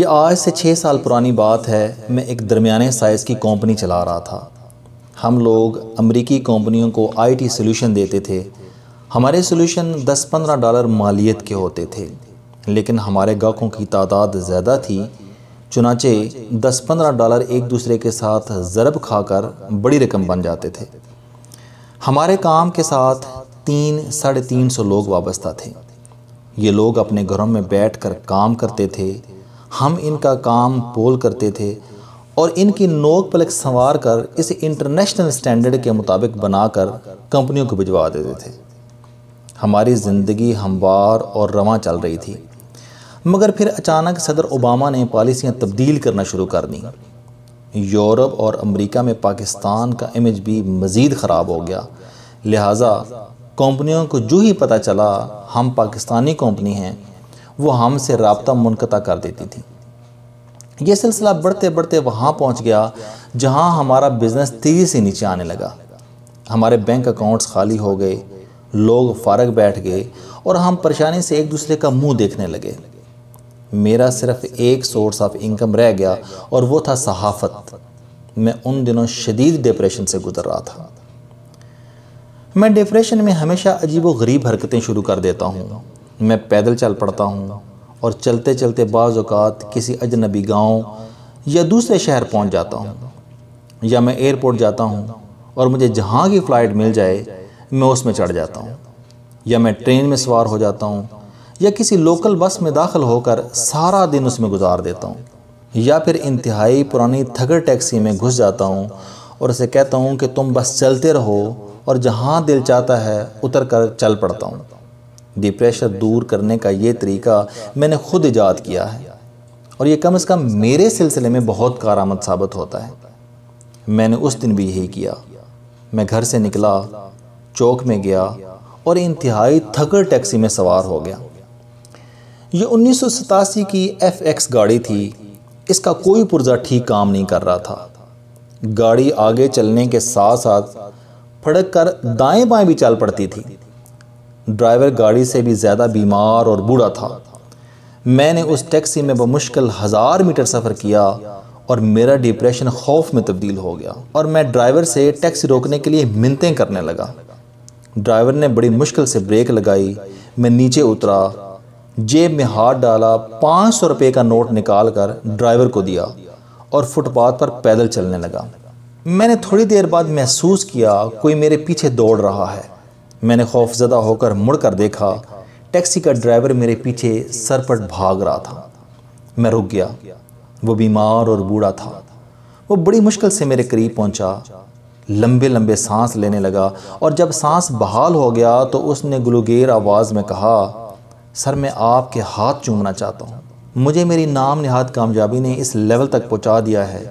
ये आज से छः साल पुरानी बात है मैं एक दरमियाने साइज़ की कंपनी चला रहा था हम लोग अमेरिकी कंपनियों को आईटी सॉल्यूशन देते थे हमारे सॉल्यूशन 10-15 डॉलर मालियत के होते थे लेकिन हमारे गाहकों की तादाद ज़्यादा थी चुनाचे 10-15 डॉलर एक दूसरे के साथ ज़रब खाकर बड़ी रकम बन जाते थे हमारे काम के साथ तीन साढ़े तीन सौ लोग वाबस्ता थे ये लोग अपने घरों में बैठ काम करते थे हम इनका काम पोल करते थे और इनकी नोक पलक संवार कर इसे इंटरनेशनल स्टैंडर्ड के मुताबिक बनाकर कंपनियों को भिजवा देते थे हमारी ज़िंदगी हमवार और रवा चल रही थी मगर फिर अचानक सदर ओबामा ने पॉलिसियाँ तब्दील करना शुरू कर दी यूरोप और अमेरिका में पाकिस्तान का इमेज भी मज़ीद ख़राब हो गया लिहाजा कंपनियों को जो ही पता चला हम पाकिस्तानी कंपनी हैं वो हमसे रबता मुनक़ा कर देती थी ये सिलसिला बढ़ते बढ़ते वहाँ पहुँच गया जहाँ हमारा बिज़नेस तेज़ी से नीचे आने लगा हमारे बैंक अकाउंट्स खाली हो गए लोग फारग बैठ गए और हम परेशानी से एक दूसरे का मुंह देखने लगे मेरा सिर्फ एक सोर्स ऑफ इनकम रह गया और वो था सहाफ़त मैं उन दिनों शदीद डिप्रेशन से गुजर रहा था मैं डिप्रेशन में हमेशा अजीब व गरीब हरकतें शुरू कर देता हूँ मैं पैदल चल पड़ता हूँ और चलते चलते बाज़ात किसी अजनबी गांव या दूसरे शहर पहुँच जाता हूँ या मैं एयरपोर्ट जाता हूँ और मुझे जहाँ की फ़्लाइट मिल जाए मैं उसमें चढ़ जाता हूँ या मैं ट्रेन में सवार हो जाता हूँ या किसी लोकल बस में दाखिल होकर सारा दिन उसमें गुजार देता हूँ या फिर इंतहाई पुरानी थगर टैक्सी में घुस जाता हूँ और उसे कहता हूँ कि तुम बस चलते रहो और जहाँ दिल चाहता है उतर कर चल पड़ता हूँ डिप्रेशन दूर करने का ये तरीका मैंने खुद ईजाद किया है और ये कम अज़ कम मेरे सिलसिले में बहुत कारामद साबित होता है मैंने उस दिन भी यही किया मैं घर से निकला चौक में गया और इंतहाई थकड़ टैक्सी में सवार हो गया ये उन्नीस की एफ एक्स गाड़ी थी इसका कोई पुर्जा ठीक काम नहीं कर रहा था गाड़ी आगे चलने के साथ साथ फड़क कर दाएं बाएं भी चल पड़ती थी ड्राइवर गाड़ी से भी ज़्यादा बीमार और बूढ़ा था मैंने उस टैक्सी में बमुश्किल हज़ार मीटर सफ़र किया और मेरा डिप्रेशन खौफ में तब्दील हो गया और मैं ड्राइवर से टैक्सी रोकने के लिए मिनतें करने लगा ड्राइवर ने बड़ी मुश्किल से ब्रेक लगाई मैं नीचे उतरा जेब में हाथ डाला पाँच सौ रुपये का नोट निकाल कर ड्राइवर को दिया और फुटपाथ पर पैदल चलने लगा मैंने थोड़ी देर बाद महसूस किया कोई मेरे पीछे दौड़ रहा है मैंने खौफजदा होकर मुड़ कर देखा टैक्सी का ड्राइवर मेरे पीछे सरपट भाग रहा था मैं रुक गया वो बीमार और बूढ़ा था वो बड़ी मुश्किल से मेरे करीब पहुंचा लंबे लंबे सांस लेने लगा और जब सांस बहाल हो गया तो उसने गुलगेर आवाज़ में कहा सर मैं आपके हाथ चूमना चाहता हूँ मुझे मेरी नाम नहाद कामयाबी ने इस लेवल तक पहुँचा दिया है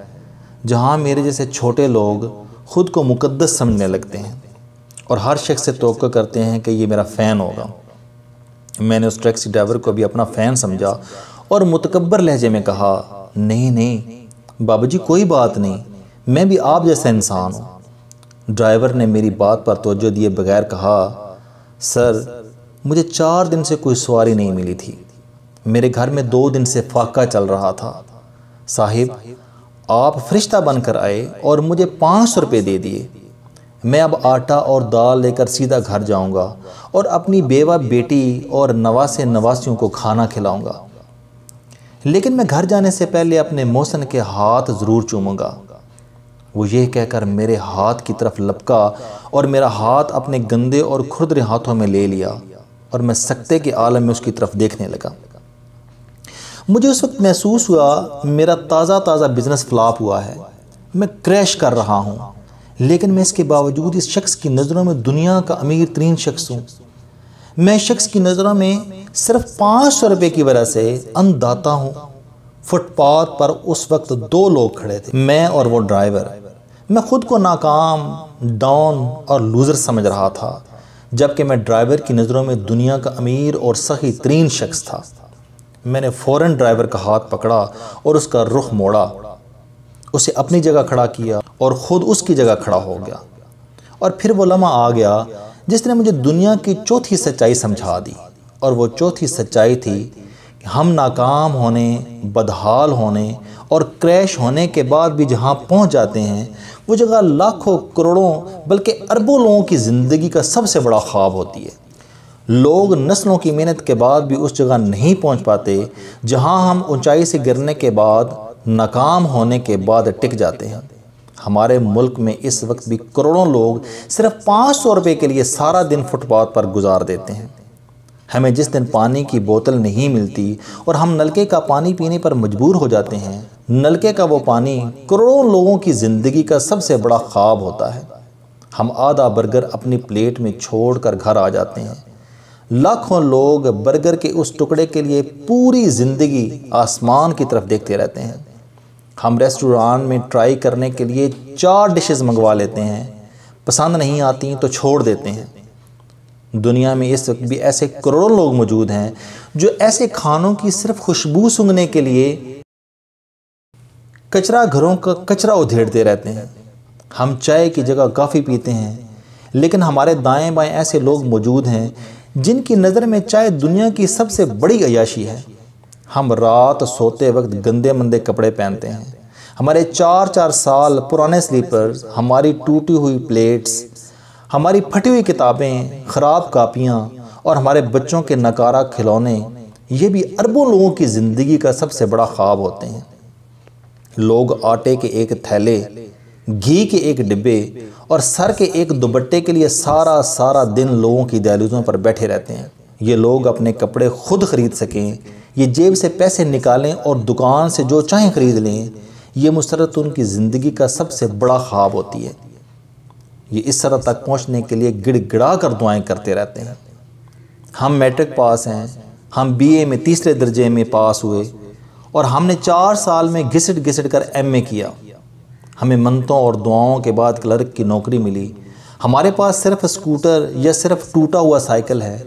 जहाँ मेरे जैसे छोटे लोग ख़ुद को मुकदस समझने लगते हैं और हर शख्स से तो करते हैं कि ये मेरा फ़ैन होगा मैंने उस टैक्सी ड्राइवर को भी अपना फ़ैन समझा और मुतकबर लहजे में कहा नहीं नहीं बाबा जी कोई बात नहीं मैं भी आप जैसा इंसान हूँ ड्राइवर ने मेरी बात पर तोज्जो दिए बगैर कहा सर मुझे चार दिन से कोई सवारी नहीं मिली थी मेरे घर में दो दिन से फाका चल रहा था साहिब आप फरिश्ता बनकर आए और मुझे पाँच सौ रुपये दे दिए मैं अब आटा और दाल लेकर सीधा घर जाऊंगा और अपनी बेवा बेटी और नवासे नवासियों को खाना खिलाऊंगा लेकिन मैं घर जाने से पहले अपने मोहसन के हाथ ज़रूर चूमूंगा वो ये कहकर मेरे हाथ की तरफ लपका और मेरा हाथ अपने गंदे और खुरदरे हाथों में ले लिया और मैं सकते के आलम में उसकी तरफ देखने लगा मुझे उस वक्त महसूस हुआ मेरा ताज़ा ताज़ा बिज़नेस फ्लाप हुआ है मैं क्रैश कर रहा हूँ लेकिन मैं इसके बावजूद इस शख्स की नज़रों में दुनिया का अमीर तरीन शख्स हूँ मैं शख्स की नज़रों में सिर्फ पाँच सौ रुपये की वजह से अनदाता हूँ फुटपाथ पर उस वक्त दो लोग खड़े थे मैं और वो ड्राइवर मैं ख़ुद को नाकाम डाउन और लूज़र समझ रहा था जबकि मैं ड्राइवर की नज़रों में दुनिया का अमीर और सही तरीन शख्स था मैंने फ़ौरन ड्राइवर का हाथ पकड़ा और उसका रुख मोड़ा उसे अपनी जगह खड़ा किया और ख़ुद उसकी जगह खड़ा हो गया और फिर वो लम्हा आ गया जिसने मुझे दुनिया की चौथी सच्चाई समझा दी और वो चौथी सच्चाई थी कि हम नाकाम होने बदहाल होने और क्रैश होने के बाद भी जहाँ पहुँच जाते हैं वो जगह लाखों करोड़ों बल्कि अरबों लोगों की ज़िंदगी का सबसे बड़ा ख्वाब होती है लोग नस्लों की मेहनत के बाद भी उस जगह नहीं पहुंच पाते जहां हम ऊंचाई से गिरने के बाद नाकाम होने के बाद टिक जाते हैं हमारे मुल्क में इस वक्त भी करोड़ों लोग सिर्फ पाँच सौ रुपये के लिए सारा दिन फुटपाथ पर गुजार देते हैं हमें जिस दिन पानी की बोतल नहीं मिलती और हम नलके का पानी पीने पर मजबूर हो जाते हैं नलके का वो पानी करोड़ों लोगों की ज़िंदगी का सबसे बड़ा ख्वाब होता है हम आधा बर्गर अपनी प्लेट में छोड़ कर घर आ जाते हैं लाखों लोग बर्गर के उस टुकड़े के लिए पूरी ज़िंदगी आसमान की तरफ देखते रहते हैं हम रेस्टोरेंट में ट्राई करने के लिए चार डिशेस मंगवा लेते हैं पसंद नहीं आती तो छोड़ देते हैं दुनिया में इस वक्त भी ऐसे करोड़ों लोग मौजूद हैं जो ऐसे खानों की सिर्फ खुशबू सूंघने के लिए कचरा घरों का कचरा उधेड़ते रहते हैं हम चाय की जगह काफ़ी पीते हैं लेकिन हमारे दाएं बाएं ऐसे लोग मौजूद हैं जिनकी नज़र में चाय दुनिया की सबसे बड़ी अयाशी है हम रात सोते वक्त गंदे मंदे कपड़े पहनते हैं हमारे चार चार साल पुराने स्लीपर्स हमारी टूटी हुई प्लेट्स हमारी फटी हुई किताबें ख़राब कापियाँ और हमारे बच्चों के नकारा खिलौने ये भी अरबों लोगों की ज़िंदगी का सबसे बड़ा ख्वाब होते हैं लोग आटे के एक थैले घी के एक डिब्बे और सर के एक दुबट्टे के लिए सारा सारा दिन लोगों की दहलीजों पर बैठे रहते हैं ये लोग अपने कपड़े खुद खरीद सकें ये जेब से पैसे निकालें और दुकान से जो चाहें ख़रीद लें ये मुसरत उनकी ज़िंदगी का सबसे बड़ा ख्वाब होती है ये इस तरह तक पहुँचने के लिए गिड़गिड़ा कर दुआएँ करते रहते हैं हम मैट्रिक पास हैं हम बीए में तीसरे दर्जे में पास हुए और हमने चार साल में घिसट घिसट कर ए किया हमें मंतों और दुआओं के बाद क्लर्क की नौकरी मिली हमारे पास सिर्फ स्कूटर या सिर्फ टूटा हुआ साइकिल है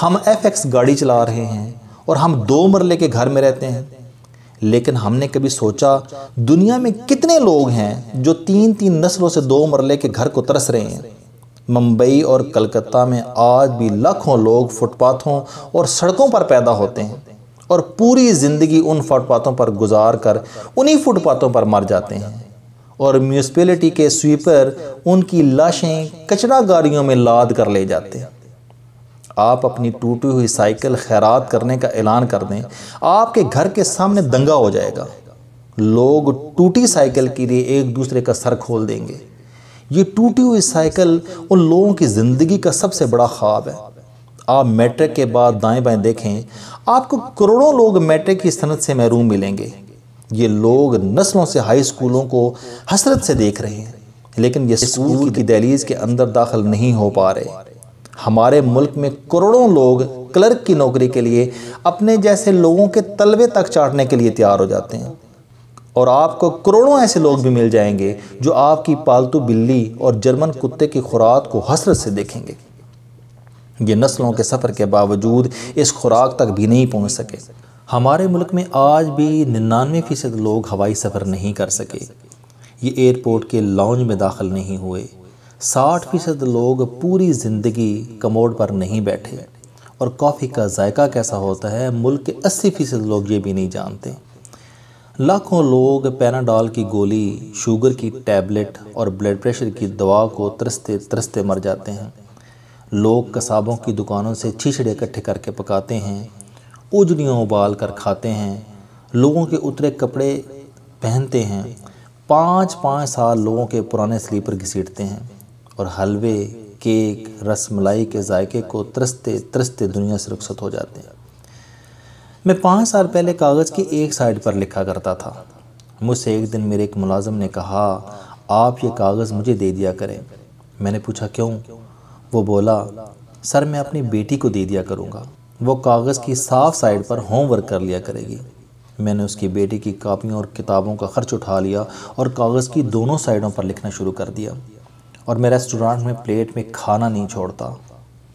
हम एफ एक्स गाड़ी चला रहे हैं और हम दो मरले के घर में रहते हैं लेकिन हमने कभी सोचा दुनिया में कितने लोग हैं जो तीन तीन नस्लों से दो मरले के घर को तरस रहे हैं मुंबई और कलकत्ता में आज भी लाखों लोग फुटपाथों और सड़कों पर पैदा होते हैं और पूरी ज़िंदगी उन फुटपाथों पर गुजार कर उन्हीं फुटपाथों पर मर जाते हैं और म्यूनसिपैलिटी के स्वीपर उनकी लाशें कचरा गाड़ियों में लाद कर ले जाते हैं आप अपनी टूटी हुई साइकिल खैरात करने का ऐलान कर दें आपके घर के सामने दंगा हो जाएगा लोग टूटी साइकिल के लिए एक दूसरे का सर खोल देंगे ये टूटी हुई साइकिल उन लोगों की ज़िंदगी का सबसे बड़ा ख्वाब है आप मैट्रिक के बाद दाएं बाएं देखें आपको करोड़ों लोग मैट्रिक की सनत से महरूम मिलेंगे ये लोग नस्लों से हाई स्कूलों को हसरत से देख रहे हैं लेकिन ये स्कूल की दहलीज के अंदर दाखिल नहीं हो पा रहे हमारे मुल्क में करोड़ों लोग क्लर्क की नौकरी के लिए अपने जैसे लोगों के तलबे तक चाटने के लिए तैयार हो जाते हैं और आपको करोड़ों ऐसे लोग भी मिल जाएंगे जो आपकी पालतू बिल्ली और जर्मन कुत्ते की खुराक को हसरत से देखेंगे ये नस्लों के सफ़र के बावजूद इस खुराक तक भी नहीं पहुंच सके हमारे मुल्क में आज भी निन्यानवे फ़ीसद लोग हवाई सफ़र नहीं कर सके ये एयरपोर्ट के लॉन्ज में दाखिल नहीं हुए साठ फीसद लोग पूरी ज़िंदगी कमोड पर नहीं बैठे और कॉफ़ी का जायका कैसा होता है मुल्क के अस्सी फ़ीसद लोग ये भी नहीं जानते लाखों लोग पैनाडॉल की गोली शुगर की टैबलेट और ब्लड प्रेशर की दवा को तरसते तरसते मर जाते हैं लोग कसाबों की दुकानों से छीछड़े इकट्ठे करके पकाते हैं उजड़ियों उबाल कर खाते हैं लोगों के उतरे कपड़े पहनते हैं पाँच पाँच साल लोगों के पुराने स्लीपर घसीटते हैं और हलवे केक रसमलाई के जायके को तरसते तरसते दुनिया से रुखसत हो जाते हैं मैं पाँच साल पहले कागज़ की एक साइड पर लिखा करता था मुझसे एक दिन मेरे एक मुलाजम ने कहा आप ये कागज़ मुझे दे दिया करें मैंने पूछा क्यों वो बोला सर मैं अपनी बेटी को दे दिया करूँगा वो कागज़ की साफ साइड पर होमवर्क कर लिया करेगी मैंने उसकी बेटी की कापियों और किताबों का खर्च उठा लिया और कागज़ की दोनों साइडों पर लिखना शुरू कर दिया और मैं रेस्टोरेंट में प्लेट में खाना नहीं छोड़ता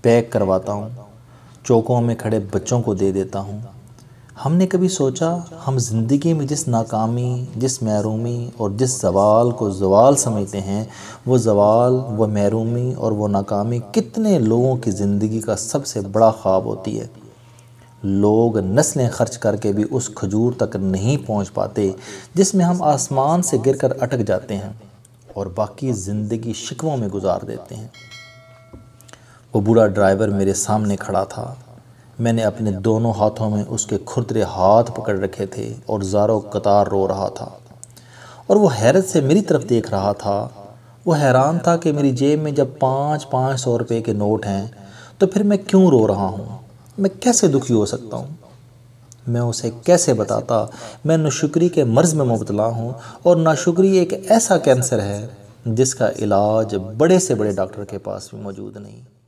पैक करवाता हूँ चौकों में खड़े बच्चों को दे देता हूँ हमने कभी सोचा हम ज़िंदगी में जिस नाकामी जिस महरूमी और जिस जवाल को जवाल समझते हैं वो जवाल वो महरूमी और वो नाकामी कितने लोगों की ज़िंदगी का सबसे बड़ा ख्वाब होती है लोग नस्लें खर्च करके भी उस खजूर तक नहीं पहुंच पाते जिसमें हम आसमान से गिरकर अटक जाते हैं और बाकी ज़िंदगी शिकवों में गुजार देते हैं वो बुरा ड्राइवर मेरे सामने खड़ा था मैंने अपने दोनों हाथों में उसके खुरदरे हाथ पकड़ रखे थे और जारो कतार रो रहा था और वो हैरत से मेरी तरफ़ देख रहा था वो हैरान था कि मेरी जेब में जब पाँच पाँच सौ रुपये के नोट हैं तो फिर मैं क्यों रो रहा हूँ मैं कैसे दुखी हो सकता हूँ मैं उसे कैसे बताता मैं नशुक्री के मर्ज़ में मुबतला हूँ और नाशुक्री एक ऐसा कैंसर है जिसका इलाज बड़े से बड़े डॉक्टर के पास भी मौजूद नहीं